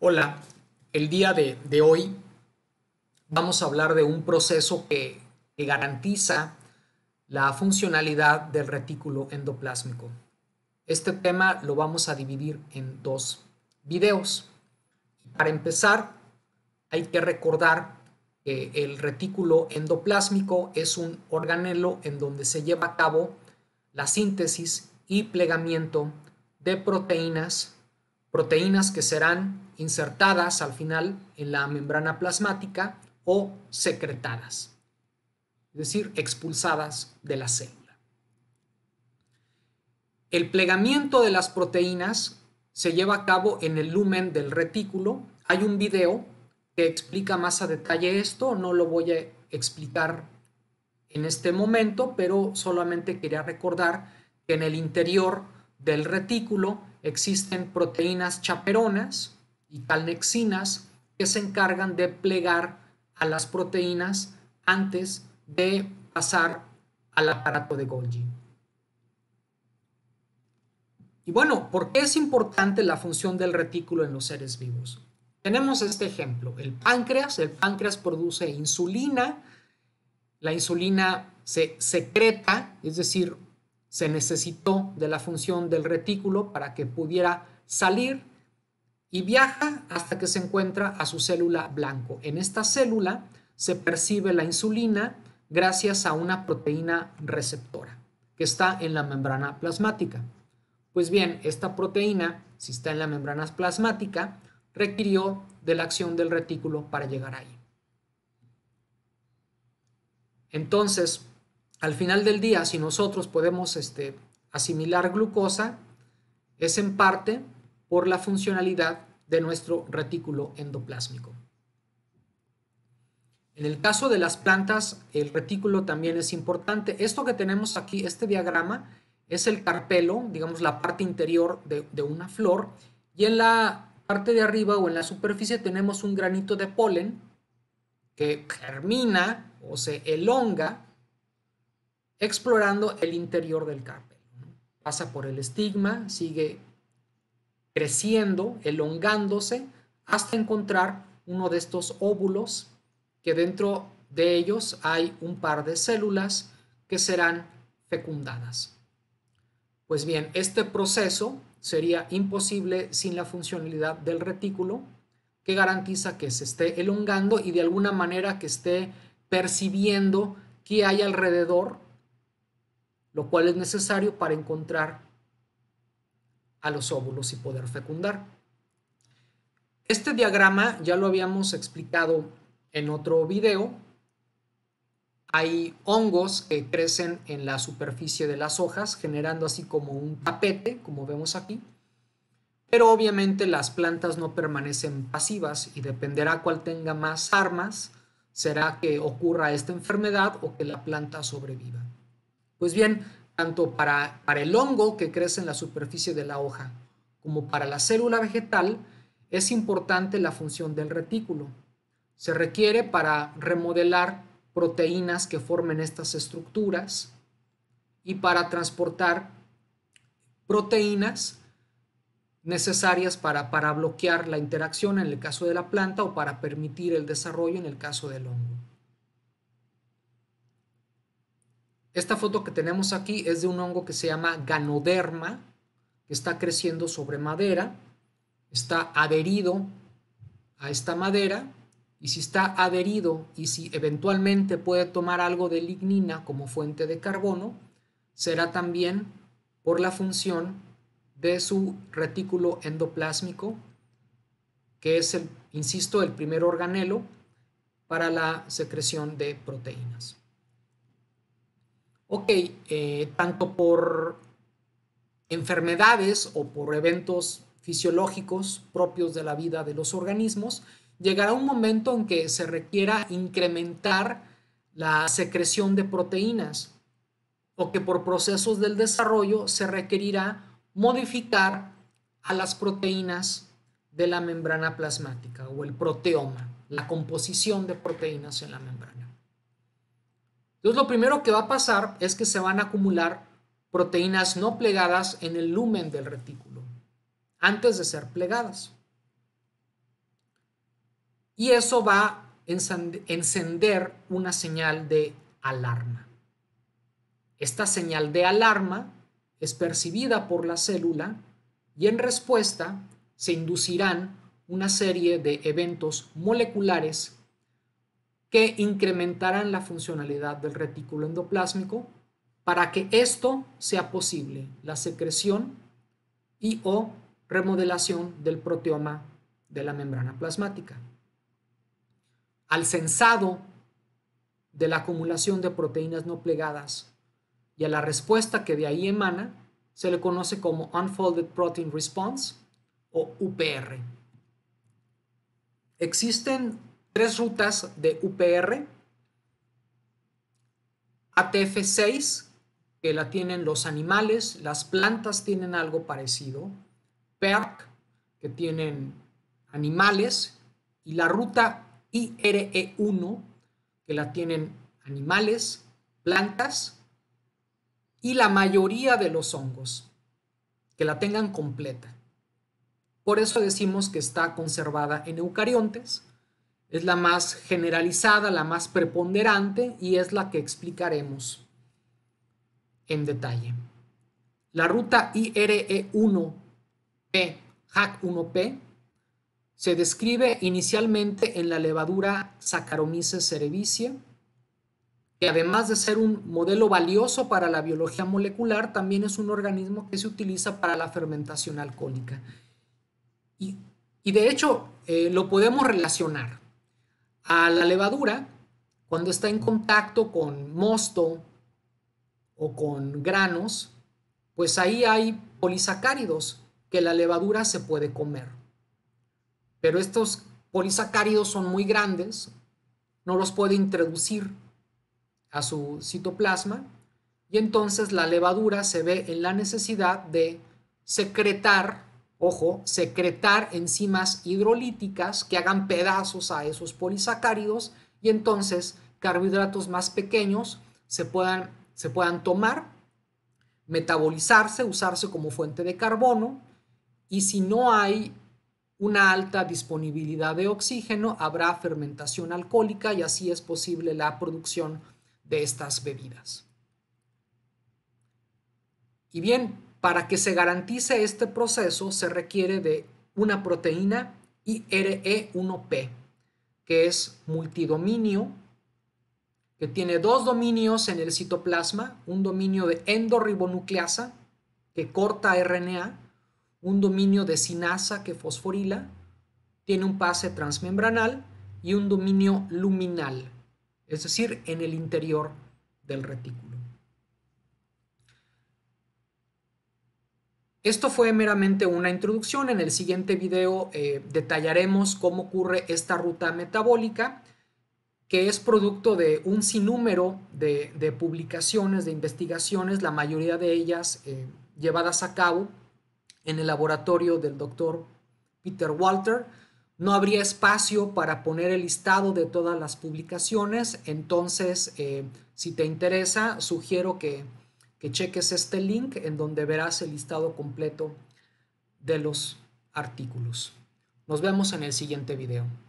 Hola, el día de, hoy vamos a hablar de un proceso que, que, garantiza la funcionalidad del retículo endoplásmico. Este tema lo vamos a dividir en dos videos. Para empezar, hay que recordar que el retículo endoplásmico es un organelo en donde se lleva a cabo la síntesis y plegamiento de proteínas proteínas que serán insertadas al final en la membrana plasmática o secretadas, es decir, expulsadas de la célula. El plegamiento de las proteínas se lleva a cabo en el lumen del retículo. Hay un video que explica más a detalle esto, no lo voy a explicar en este momento, pero solamente quería recordar que en el interior del retículo existen proteínas chaperonas y calnexinas que se encargan de plegar a las proteínas antes de pasar al aparato de Golgi. Y bueno, ¿por qué es importante la función del retículo en los seres vivos? Tenemos este ejemplo, el páncreas. El páncreas produce insulina. La insulina se secreta, es decir, se necesitó de la función del retículo para que pudiera salir y viaja hasta que se encuentra a su célula blanco. En esta célula se percibe la insulina gracias a una proteína receptora que está en la membrana plasmática. Pues bien, esta proteína, si está en la membrana plasmática, requirió de la acción del retículo para llegar ahí. Entonces, al final del día, si nosotros podemos este, asimilar glucosa, es en parte por la funcionalidad de nuestro retículo endoplásmico. En el caso de las plantas, el retículo también es importante. Esto que tenemos aquí, este diagrama, es el carpelo, digamos la parte interior de, de una flor, y en la parte de arriba o en la superficie tenemos un granito de polen que germina o se elonga explorando el interior del carpelo. Pasa por el estigma, sigue creciendo, elongándose, hasta encontrar uno de estos óvulos que dentro de ellos hay un par de células que serán fecundadas. Pues bien, este proceso sería imposible sin la funcionalidad del retículo que garantiza que se esté elongando y de alguna manera que esté percibiendo qué hay alrededor lo cual es necesario para encontrar a los óvulos y poder fecundar. Este diagrama ya lo habíamos explicado en otro video. Hay hongos que crecen en la superficie de las hojas, generando así como un tapete, como vemos aquí. Pero obviamente las plantas no permanecen pasivas y dependerá cuál tenga más armas, será que ocurra esta enfermedad o que la planta sobreviva. Pues bien, tanto para, el hongo que crece en la superficie de la hoja como para la célula vegetal, es importante la función del retículo. Se requiere para remodelar proteínas que formen estas estructuras y para transportar proteínas necesarias para, para bloquear la interacción en el caso de la planta o para permitir el desarrollo en el caso del hongo. Esta foto que tenemos aquí es de un hongo que se llama ganoderma, que está creciendo sobre madera, está adherido a esta madera y si está adherido y si eventualmente puede tomar algo de lignina como fuente de carbono, será también por la función de su retículo endoplásmico, que es, el, insisto, el primer organelo para la secreción de proteínas ok, eh, tanto por enfermedades o por eventos fisiológicos propios de la vida de los organismos, llegará un momento en que se requiera incrementar la secreción de proteínas o que por procesos del desarrollo se requerirá modificar a las proteínas de la membrana plasmática o el proteoma, la composición de proteínas en la membrana. Entonces lo primero que va a pasar es que se van a acumular proteínas no plegadas en el lumen del retículo antes de ser plegadas. Y eso va a encender una señal de alarma. Esta señal de alarma es percibida por la célula y en respuesta se inducirán una serie de eventos moleculares que incrementarán la funcionalidad del retículo endoplásmico para que esto sea posible, la secreción y o remodelación del proteoma de la membrana plasmática. Al sensado de la acumulación de proteínas no plegadas y a la respuesta que de ahí emana, se le conoce como Unfolded Protein Response o UPR. Existen tres rutas de UPR, ATF6, que la tienen los animales, las plantas tienen algo parecido, PERC, que tienen animales, y la ruta IRE1, que la tienen animales, plantas y la mayoría de los hongos, que la tengan completa. Por eso decimos que está conservada en eucariontes, es la más generalizada, la más preponderante y es la que explicaremos en detalle. La ruta IRE1P, HAC1P, se describe inicialmente en la levadura Saccharomyces cerevisiae, que además de ser un modelo valioso para la biología molecular, también es un organismo que se utiliza para la fermentación alcohólica. Y, de hecho, eh, lo podemos relacionar a la levadura, cuando está en contacto con mosto o con granos, pues ahí hay polisacáridos que la levadura se puede comer. Pero estos polisacáridos son muy grandes, no los puede introducir a su citoplasma y entonces la levadura se ve en la necesidad de secretar ojo, secretar enzimas hidrolíticas que hagan pedazos a esos polisacáridos y entonces carbohidratos más pequeños se puedan, se puedan tomar, metabolizarse, usarse como fuente de carbono y si no hay una alta disponibilidad de oxígeno, habrá fermentación alcohólica y así es posible la producción de estas bebidas. Y bien, para que se garantice este proceso se requiere de una proteína IRE1P, que es multidominio, que tiene dos dominios en el citoplasma, un dominio de endorribonucleasa, que corta RNA, un dominio de sinasa que fosforila, tiene un pase transmembranal y un dominio luminal, es decir, en el interior del retículo. Esto fue meramente una introducción. En el siguiente video eh, detallaremos cómo ocurre esta ruta metabólica, que es producto de un sinnúmero de, publicaciones, de investigaciones, la mayoría de ellas eh, llevadas a cabo en el laboratorio del doctor Peter Walter. No habría espacio para poner el listado de todas las publicaciones, entonces, eh, si te interesa, sugiero que que cheques este link en donde verás el listado completo de los artículos. Nos vemos en el siguiente video.